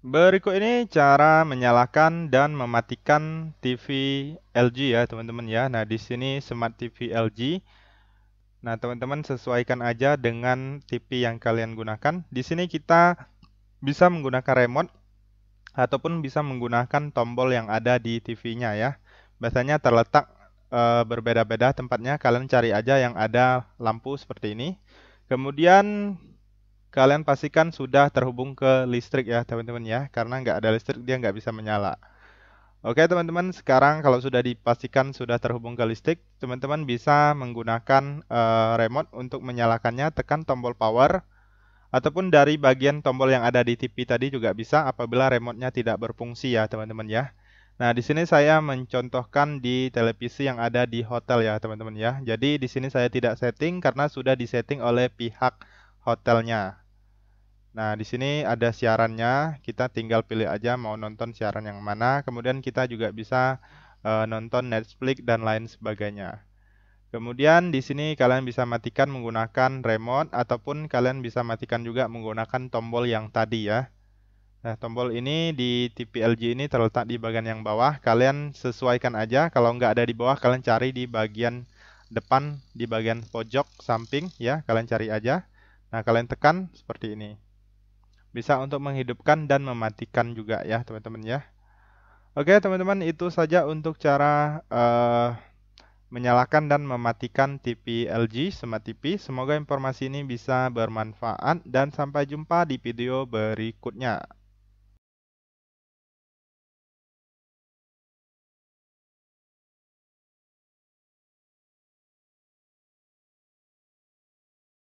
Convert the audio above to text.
Berikut ini cara menyalakan dan mematikan TV LG ya teman-teman ya. Nah di sini Smart TV LG. Nah teman-teman sesuaikan aja dengan TV yang kalian gunakan. Di sini kita bisa menggunakan remote ataupun bisa menggunakan tombol yang ada di TV-nya ya. Biasanya terletak e, berbeda-beda tempatnya. Kalian cari aja yang ada lampu seperti ini. Kemudian kalian pastikan sudah terhubung ke listrik ya teman-teman ya karena nggak ada listrik dia nggak bisa menyala Oke teman-teman sekarang kalau sudah dipastikan sudah terhubung ke listrik teman-teman bisa menggunakan uh, remote untuk menyalakannya tekan tombol power ataupun dari bagian tombol yang ada di TV tadi juga bisa apabila remote tidak berfungsi ya teman-teman ya Nah, di sini saya mencontohkan di televisi yang ada di hotel ya, teman-teman ya. Jadi di sini saya tidak setting karena sudah disetting oleh pihak hotelnya. Nah, di sini ada siarannya, kita tinggal pilih aja mau nonton siaran yang mana. Kemudian kita juga bisa uh, nonton Netflix dan lain sebagainya. Kemudian di sini kalian bisa matikan menggunakan remote ataupun kalian bisa matikan juga menggunakan tombol yang tadi ya. Nah, tombol ini di TPLG ini terletak di bagian yang bawah. Kalian sesuaikan aja. Kalau nggak ada di bawah, kalian cari di bagian depan, di bagian pojok samping ya. Kalian cari aja. Nah, kalian tekan seperti ini bisa untuk menghidupkan dan mematikan juga ya teman-teman ya. Oke teman-teman itu saja untuk cara uh, menyalakan dan mematikan TV LG Smart TV. Semoga informasi ini bisa bermanfaat dan sampai jumpa di video berikutnya.